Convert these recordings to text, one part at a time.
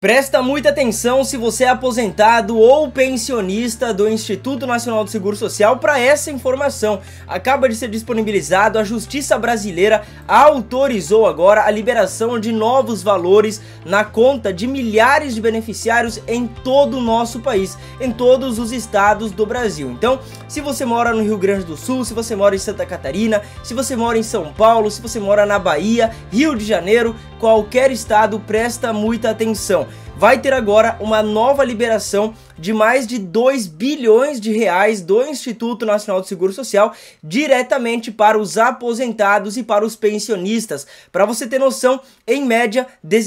Presta muita atenção se você é aposentado ou pensionista do Instituto Nacional do Seguro Social para essa informação. Acaba de ser disponibilizado, a Justiça Brasileira autorizou agora a liberação de novos valores na conta de milhares de beneficiários em todo o nosso país, em todos os estados do Brasil. Então, se você mora no Rio Grande do Sul, se você mora em Santa Catarina, se você mora em São Paulo, se você mora na Bahia, Rio de Janeiro, qualquer estado, presta muita atenção. Vai ter agora uma nova liberação de mais de 2 bilhões de reais do Instituto Nacional do Seguro Social diretamente para os aposentados e para os pensionistas. Para você ter noção, em média, R$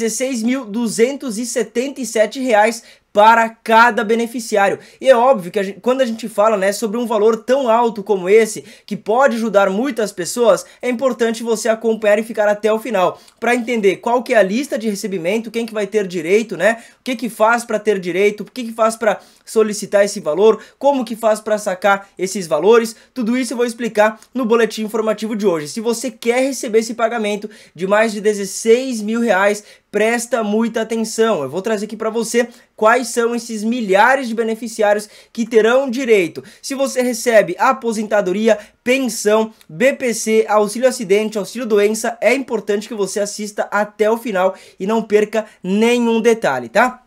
reais para cada beneficiário. E é óbvio que a gente, quando a gente fala né, sobre um valor tão alto como esse, que pode ajudar muitas pessoas, é importante você acompanhar e ficar até o final para entender qual que é a lista de recebimento, quem que vai ter direito, né? O que que faz para ter direito, o que que faz para solicitar esse valor, como que faz para sacar esses valores. Tudo isso eu vou explicar no boletim informativo de hoje. Se você quer receber esse pagamento de mais de 16 mil reais presta muita atenção. Eu vou trazer aqui para você quais são esses milhares de beneficiários que terão direito. Se você recebe aposentadoria, pensão, BPC, auxílio acidente, auxílio doença, é importante que você assista até o final e não perca nenhum detalhe, tá?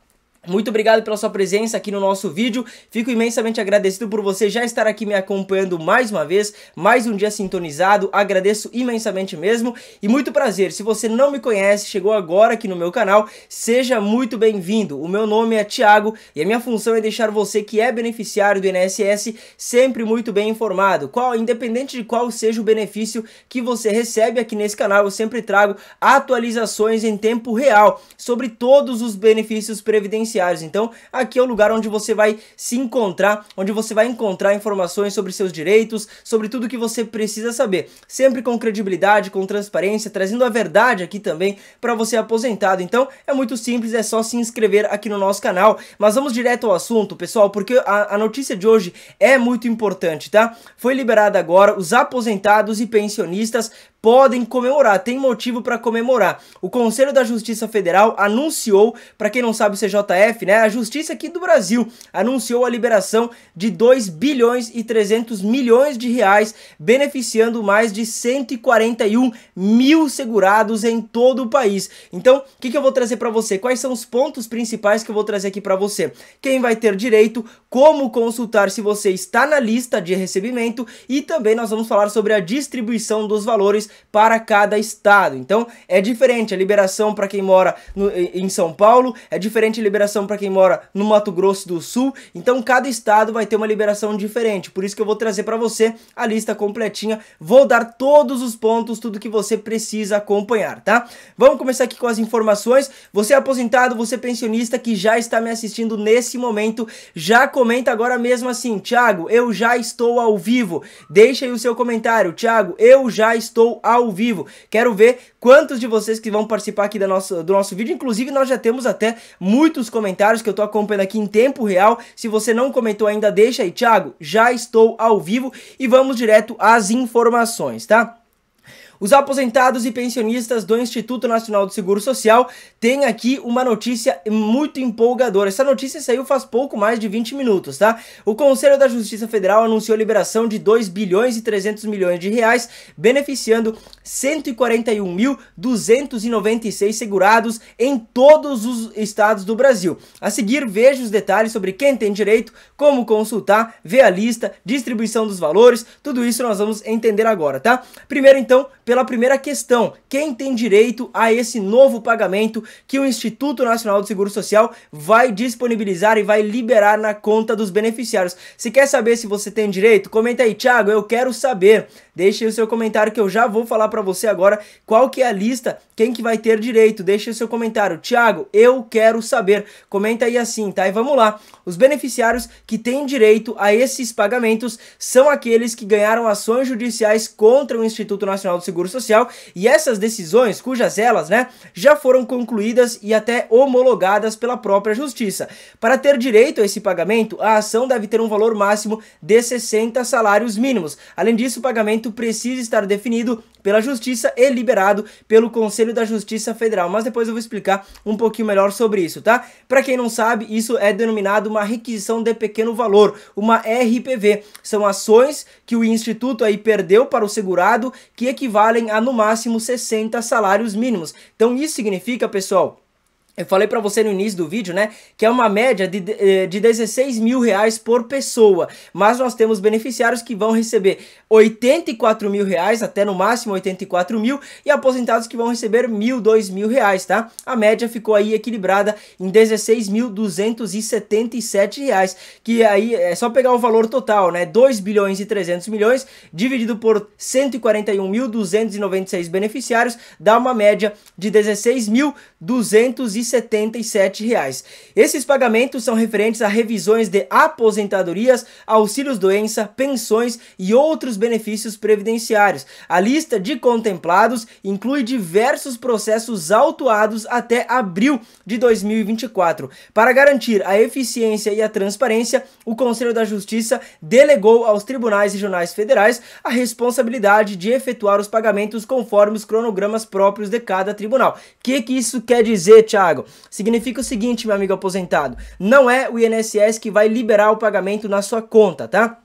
Muito obrigado pela sua presença aqui no nosso vídeo. Fico imensamente agradecido por você já estar aqui me acompanhando mais uma vez, mais um dia sintonizado. Agradeço imensamente mesmo e muito prazer. Se você não me conhece, chegou agora aqui no meu canal, seja muito bem-vindo. O meu nome é Thiago e a minha função é deixar você que é beneficiário do INSS sempre muito bem informado. Qual, independente de qual seja o benefício que você recebe aqui nesse canal, eu sempre trago atualizações em tempo real sobre todos os benefícios previdenciários então, aqui é o lugar onde você vai se encontrar, onde você vai encontrar informações sobre seus direitos, sobre tudo que você precisa saber. Sempre com credibilidade, com transparência, trazendo a verdade aqui também para você aposentado. Então, é muito simples, é só se inscrever aqui no nosso canal. Mas vamos direto ao assunto, pessoal, porque a, a notícia de hoje é muito importante, tá? Foi liberada agora os aposentados e pensionistas podem comemorar, tem motivo para comemorar. O Conselho da Justiça Federal anunciou, para quem não sabe o CJF, né, a Justiça aqui do Brasil anunciou a liberação de 2 bilhões e 300 milhões de reais, beneficiando mais de 141 mil segurados em todo o país. Então, o que, que eu vou trazer para você? Quais são os pontos principais que eu vou trazer aqui para você? Quem vai ter direito, como consultar se você está na lista de recebimento e também nós vamos falar sobre a distribuição dos valores para cada estado. Então é diferente a liberação para quem mora no, em São Paulo, é diferente a liberação para quem mora no Mato Grosso do Sul. Então cada estado vai ter uma liberação diferente. Por isso que eu vou trazer para você a lista completinha. Vou dar todos os pontos, tudo que você precisa acompanhar, tá? Vamos começar aqui com as informações. Você é aposentado, você é pensionista que já está me assistindo nesse momento, já comenta agora mesmo assim, Thiago, eu já estou ao vivo. Deixa aí o seu comentário, Thiago, eu já estou ao vivo. Quero ver quantos de vocês que vão participar aqui da nossa, do nosso vídeo. Inclusive, nós já temos até muitos comentários que eu tô acompanhando aqui em tempo real. Se você não comentou ainda, deixa aí. Thiago, já estou ao vivo e vamos direto às informações, tá? Os aposentados e pensionistas do Instituto Nacional do Seguro Social têm aqui uma notícia muito empolgadora. Essa notícia saiu faz pouco mais de 20 minutos, tá? O Conselho da Justiça Federal anunciou a liberação de 2 bilhões e 300 milhões de reais, beneficiando 141.296 segurados em todos os estados do Brasil. A seguir, veja os detalhes sobre quem tem direito, como consultar, ver a lista, distribuição dos valores, tudo isso nós vamos entender agora, tá? Primeiro então, pela pela primeira questão: quem tem direito a esse novo pagamento que o Instituto Nacional do Seguro Social vai disponibilizar e vai liberar na conta dos beneficiários? Se quer saber se você tem direito, comenta aí, Thiago, eu quero saber. Deixe o seu comentário que eu já vou falar para você agora qual que é a lista, quem que vai ter direito. Deixe o seu comentário. Thiago, eu quero saber. Comenta aí assim, tá? E vamos lá. Os beneficiários que têm direito a esses pagamentos são aqueles que ganharam ações judiciais contra o Instituto Nacional do Seguro Seguro Social e essas decisões, cujas elas, né, já foram concluídas e até homologadas pela própria Justiça. Para ter direito a esse pagamento, a ação deve ter um valor máximo de 60 salários mínimos. Além disso, o pagamento precisa estar definido pela Justiça e liberado pelo Conselho da Justiça Federal. Mas depois eu vou explicar um pouquinho melhor sobre isso, tá? Para quem não sabe, isso é denominado uma requisição de pequeno valor, uma RPV. São ações que o instituto aí perdeu para o segurado que equivale equivalem a no máximo 60 salários mínimos. Então isso significa, pessoal, eu falei para você no início do vídeo, né, que é uma média de, de 16 eh, mil reais por pessoa, mas nós temos beneficiários que vão receber 84 mil reais, até no máximo 84 mil, e aposentados que vão receber mil, dois mil reais, tá? A média ficou aí equilibrada em 16.277 reais, que aí é só pegar o valor total, né, 2 bilhões e 300 milhões, dividido por 141.296 beneficiários, dá uma média de 16.277 R$ reais. Esses pagamentos são referentes a revisões de aposentadorias, auxílios doença, pensões e outros benefícios previdenciários. A lista de contemplados inclui diversos processos autuados até abril de 2024. Para garantir a eficiência e a transparência, o Conselho da Justiça delegou aos tribunais regionais federais a responsabilidade de efetuar os pagamentos conforme os cronogramas próprios de cada tribunal. O que, que isso quer dizer, Thiago? Significa o seguinte, meu amigo aposentado: não é o INSS que vai liberar o pagamento na sua conta, tá?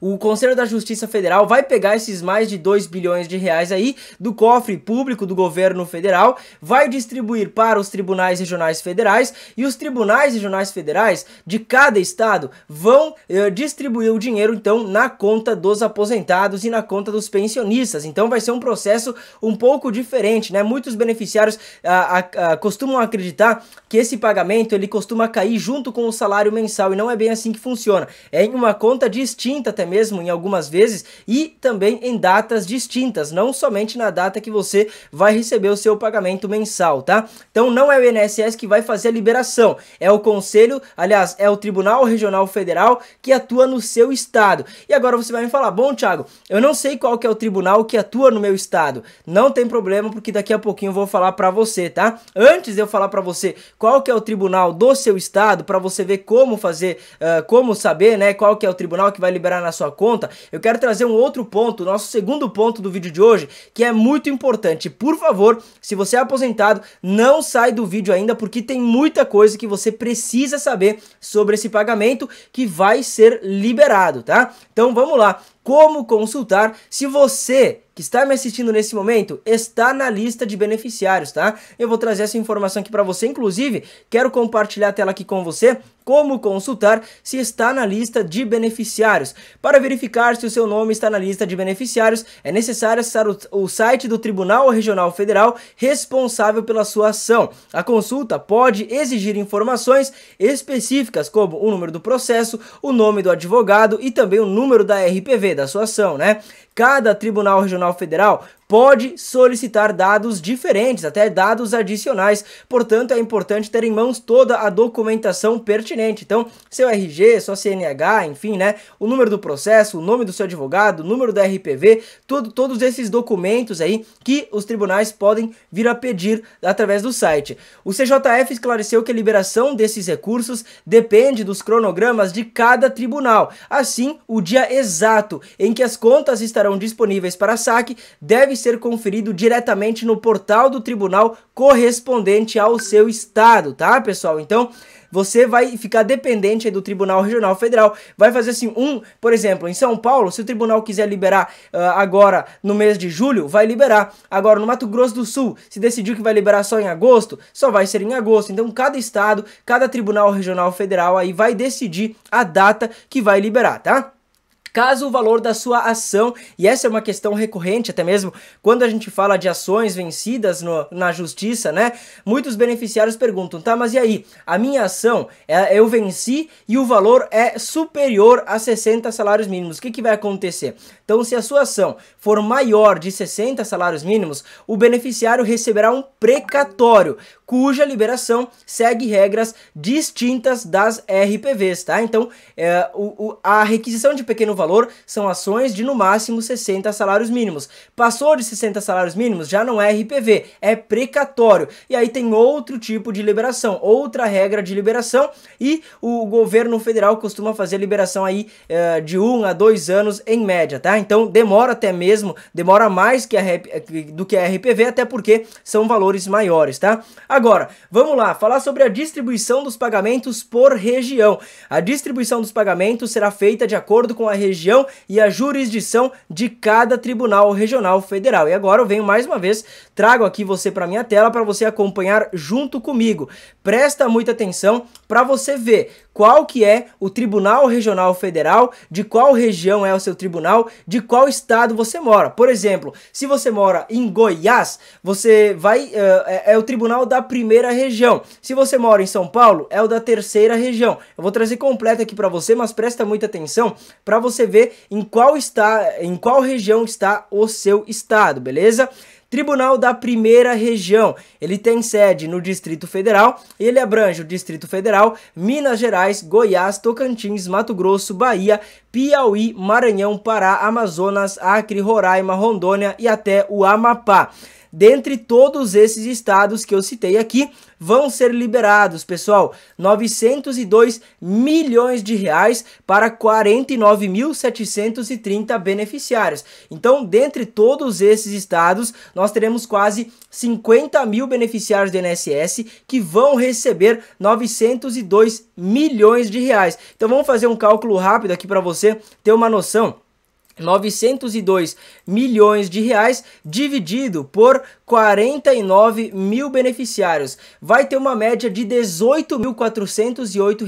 o Conselho da Justiça Federal vai pegar esses mais de 2 bilhões de reais aí do cofre público do governo federal, vai distribuir para os tribunais regionais federais e os tribunais regionais federais de cada estado vão eh, distribuir o dinheiro então na conta dos aposentados e na conta dos pensionistas. Então vai ser um processo um pouco diferente, né? Muitos beneficiários ah, ah, ah, costumam acreditar que esse pagamento ele costuma cair junto com o salário mensal e não é bem assim que funciona. É em uma conta distinta também mesmo em algumas vezes e também em datas distintas, não somente na data que você vai receber o seu pagamento mensal, tá? Então não é o INSS que vai fazer a liberação, é o Conselho, aliás, é o Tribunal Regional Federal que atua no seu estado. E agora você vai me falar, bom, Thiago, eu não sei qual que é o tribunal que atua no meu estado. Não tem problema, porque daqui a pouquinho eu vou falar para você, tá? Antes de eu falar para você qual que é o tribunal do seu estado, para você ver como fazer, uh, como saber, né, qual que é o tribunal que vai liberar na sua sua conta, eu quero trazer um outro ponto, nosso segundo ponto do vídeo de hoje, que é muito importante. Por favor, se você é aposentado, não sai do vídeo ainda porque tem muita coisa que você precisa saber sobre esse pagamento que vai ser liberado, tá? Então vamos lá como consultar se você que está me assistindo nesse momento está na lista de beneficiários, tá? Eu vou trazer essa informação aqui para você, inclusive, quero compartilhar a tela aqui com você como consultar se está na lista de beneficiários. Para verificar se o seu nome está na lista de beneficiários, é necessário acessar o, o site do Tribunal Regional Federal responsável pela sua ação. A consulta pode exigir informações específicas como o número do processo, o nome do advogado e também o número da RPV da sua ação, né? Cada Tribunal Regional Federal pode solicitar dados diferentes, até dados adicionais. Portanto, é importante ter em mãos toda a documentação pertinente. Então, seu RG, sua CNH, enfim, né? O número do processo, o nome do seu advogado, o número da RPV, tudo, todos esses documentos aí que os tribunais podem vir a pedir através do site. O CJF esclareceu que a liberação desses recursos depende dos cronogramas de cada tribunal, assim o dia exato em que as contas estão estarão disponíveis para saque deve ser conferido diretamente no portal do tribunal correspondente ao seu estado, tá, pessoal? Então, você vai ficar dependente do Tribunal Regional Federal. Vai fazer assim, um, por exemplo, em São Paulo, se o tribunal quiser liberar uh, agora no mês de julho, vai liberar. Agora, no Mato Grosso do Sul, se decidiu que vai liberar só em agosto, só vai ser em agosto. Então, cada estado, cada Tribunal Regional Federal aí vai decidir a data que vai liberar, tá? caso o valor da sua ação, e essa é uma questão recorrente até mesmo quando a gente fala de ações vencidas no, na justiça, né? Muitos beneficiários perguntam, tá, mas e aí? A minha ação, é, eu venci e o valor é superior a 60 salários mínimos. O que, que vai acontecer? Então, se a sua ação for maior de 60 salários mínimos, o beneficiário receberá um precatório, cuja liberação segue regras distintas das RPVs, tá? Então, é, o, o, a requisição de pequeno valor são ações de no máximo 60 salários mínimos. Passou de 60 salários mínimos, já não é RPV, é precatório. E aí tem outro tipo de liberação, outra regra de liberação, e o governo federal costuma fazer liberação aí é, de 1 um a 2 anos em média, tá? Então demora até mesmo, demora mais que a, do que a RPV, até porque são valores maiores, tá? Agora, vamos lá, falar sobre a distribuição dos pagamentos por região. A distribuição dos pagamentos será feita de acordo com a região e a jurisdição de cada tribunal regional federal. E agora eu venho mais uma vez, trago aqui você para minha tela para você acompanhar junto comigo. Presta muita atenção para você ver qual que é o Tribunal Regional Federal, de qual região é o seu tribunal, de qual estado você mora. Por exemplo, se você mora em Goiás, você vai uh, é, é, o tribunal da primeira região. Se você mora em São Paulo, é o da terceira região. Eu vou trazer completo aqui para você, mas presta muita atenção para você ver em qual está, em qual região está o seu estado, beleza? Tribunal da Primeira Região. Ele tem sede no Distrito Federal e ele abrange o Distrito Federal, Minas Gerais, Goiás, Tocantins, Mato Grosso, Bahia, Piauí, Maranhão, Pará, Amazonas, Acre, Roraima, Rondônia e até o Amapá dentre todos esses estados que eu citei aqui, vão ser liberados, pessoal, 902 milhões de reais para 49.730 beneficiários. Então, dentre todos esses estados, nós teremos quase 50 mil beneficiários do INSS que vão receber 902 milhões de reais. Então, vamos fazer um cálculo rápido aqui para você ter uma noção 902 milhões de reais dividido por 49 mil beneficiários. Vai ter uma média de R$ 18.408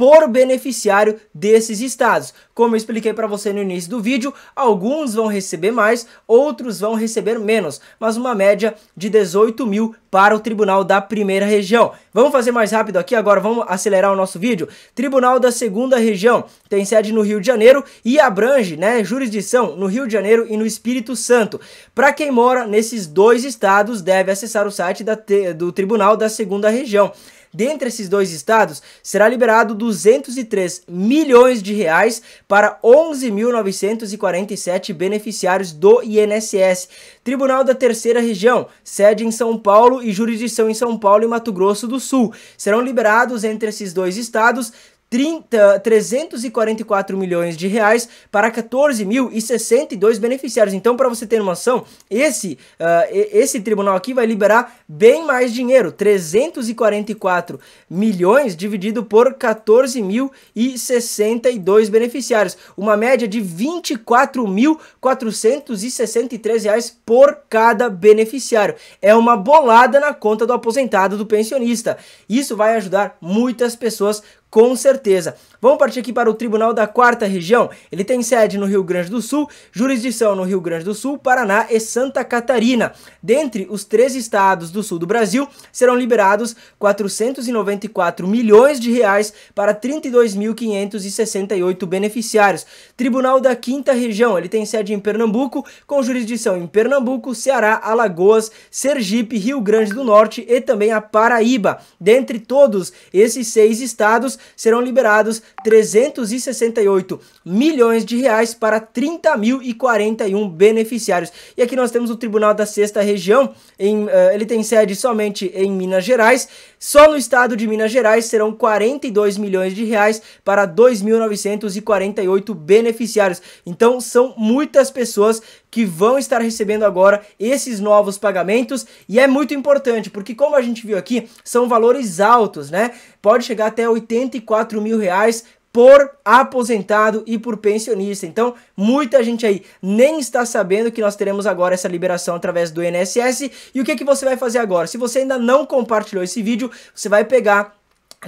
por beneficiário desses estados. Como eu expliquei para você no início do vídeo, alguns vão receber mais, outros vão receber menos, mas uma média de 18 mil para o Tribunal da Primeira Região. Vamos fazer mais rápido aqui agora, vamos acelerar o nosso vídeo. Tribunal da Segunda Região tem sede no Rio de Janeiro e abrange, né, jurisdição no Rio de Janeiro e no Espírito Santo. Para quem mora nesses dois estados, deve acessar o site da, do Tribunal da Segunda Região. Dentre esses dois estados, será liberado 203 milhões de reais para 11.947 beneficiários do INSS. Tribunal da Terceira Região, sede em São Paulo e jurisdição em São Paulo e Mato Grosso do Sul. Serão liberados entre esses dois estados 30, 344 milhões de reais para 14.062 beneficiários. Então, para você ter uma noção, esse, uh, esse tribunal aqui vai liberar bem mais dinheiro, 344 milhões dividido por 14.062 beneficiários, uma média de 24.463 reais por cada beneficiário. É uma bolada na conta do aposentado, do pensionista. Isso vai ajudar muitas pessoas com certeza. Vamos partir aqui para o Tribunal da Quarta Região. Ele tem sede no Rio Grande do Sul, jurisdição no Rio Grande do Sul, Paraná e Santa Catarina. Dentre os três estados do sul do Brasil, serão liberados 494 milhões de reais para 32.568 beneficiários. Tribunal da Quinta Região, ele tem sede em Pernambuco, com jurisdição em Pernambuco, Ceará, Alagoas, Sergipe, Rio Grande do Norte e também a Paraíba. Dentre todos esses seis estados, serão liberados 368 milhões de reais para 30.041 beneficiários. E aqui nós temos o Tribunal da Sexta Região, em, uh, ele tem sede somente em Minas Gerais. Só no estado de Minas Gerais serão 42 milhões de reais para 2.948 beneficiários. Então são muitas pessoas que vão estar recebendo agora esses novos pagamentos e é muito importante porque como a gente viu aqui são valores altos, né? Pode chegar até 84 mil reais por aposentado e por pensionista. Então, muita gente aí nem está sabendo que nós teremos agora essa liberação através do INSS. E o que, que você vai fazer agora? Se você ainda não compartilhou esse vídeo, você vai pegar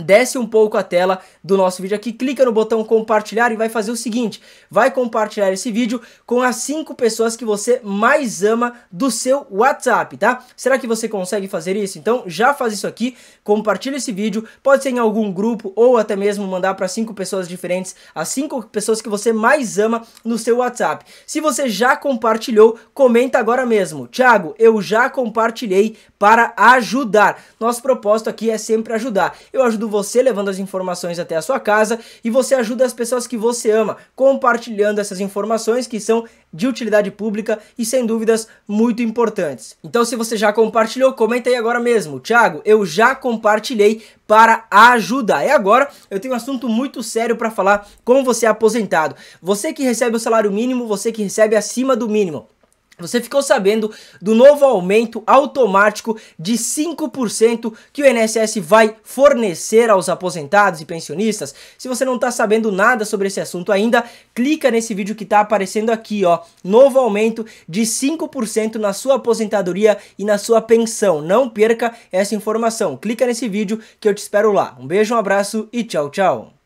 desce um pouco a tela do nosso vídeo aqui, clica no botão compartilhar e vai fazer o seguinte, vai compartilhar esse vídeo com as 5 pessoas que você mais ama do seu WhatsApp, tá? Será que você consegue fazer isso? Então já faz isso aqui, compartilha esse vídeo, pode ser em algum grupo ou até mesmo mandar para 5 pessoas diferentes, as 5 pessoas que você mais ama no seu WhatsApp. Se você já compartilhou, comenta agora mesmo. Thiago, eu já compartilhei para ajudar. Nosso propósito aqui é sempre ajudar. Eu ajudo você levando as informações até a sua casa e você ajuda as pessoas que você ama, compartilhando essas informações que são de utilidade pública e sem dúvidas muito importantes. Então se você já compartilhou, comenta aí agora mesmo. Thiago, eu já compartilhei para ajudar. E agora eu tenho um assunto muito sério para falar com você aposentado. Você que recebe o salário mínimo, você que recebe acima do mínimo. Você ficou sabendo do novo aumento automático de 5% que o INSS vai fornecer aos aposentados e pensionistas? Se você não está sabendo nada sobre esse assunto ainda, clica nesse vídeo que está aparecendo aqui, ó. Novo aumento de 5% na sua aposentadoria e na sua pensão. Não perca essa informação. Clica nesse vídeo que eu te espero lá. Um beijo, um abraço e tchau, tchau.